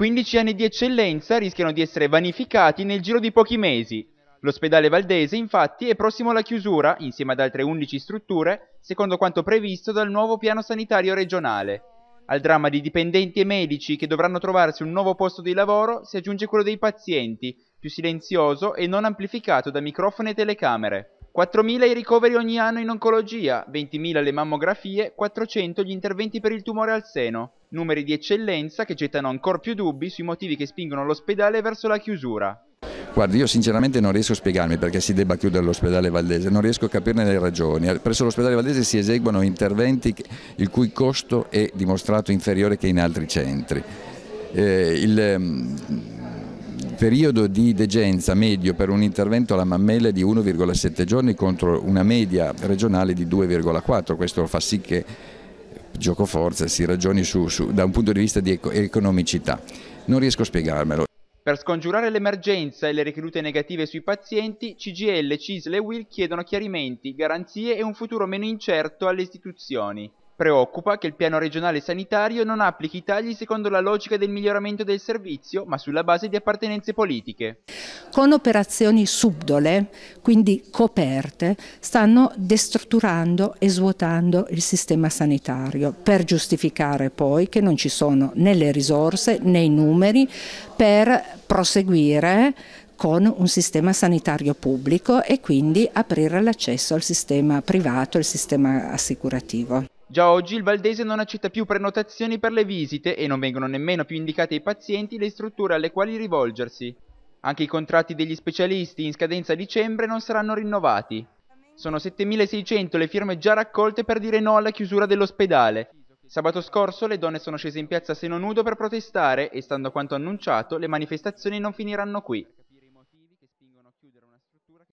15 anni di eccellenza rischiano di essere vanificati nel giro di pochi mesi. L'ospedale Valdese infatti è prossimo alla chiusura, insieme ad altre 11 strutture, secondo quanto previsto dal nuovo piano sanitario regionale. Al dramma di dipendenti e medici che dovranno trovarsi un nuovo posto di lavoro si aggiunge quello dei pazienti, più silenzioso e non amplificato da microfoni e telecamere. 4.000 i ricoveri ogni anno in oncologia, 20.000 le mammografie, 400 gli interventi per il tumore al seno numeri di eccellenza che gettano ancora più dubbi sui motivi che spingono l'ospedale verso la chiusura. Guardi, io sinceramente non riesco a spiegarmi perché si debba chiudere l'ospedale Valdese, non riesco a capirne le ragioni. Presso l'ospedale Valdese si eseguono interventi il cui costo è dimostrato inferiore che in altri centri. Eh, il ehm, periodo di degenza medio per un intervento alla mammella è di 1,7 giorni contro una media regionale di 2,4, questo fa sì che gioco forza, si ragioni su, su, da un punto di vista di economicità. Non riesco a spiegarmelo. Per scongiurare l'emergenza e le ricadute negative sui pazienti, CGL, CISL e WIL chiedono chiarimenti, garanzie e un futuro meno incerto alle istituzioni. Preoccupa che il piano regionale sanitario non applichi i tagli secondo la logica del miglioramento del servizio, ma sulla base di appartenenze politiche. Con operazioni subdole, quindi coperte, stanno destrutturando e svuotando il sistema sanitario per giustificare poi che non ci sono né le risorse né i numeri per proseguire con un sistema sanitario pubblico e quindi aprire l'accesso al sistema privato, al sistema assicurativo. Già oggi il Valdese non accetta più prenotazioni per le visite e non vengono nemmeno più indicate ai pazienti le strutture alle quali rivolgersi. Anche i contratti degli specialisti in scadenza a dicembre non saranno rinnovati. Sono 7.600 le firme già raccolte per dire no alla chiusura dell'ospedale. Sabato scorso le donne sono scese in piazza a seno nudo per protestare e, stando a quanto annunciato, le manifestazioni non finiranno qui.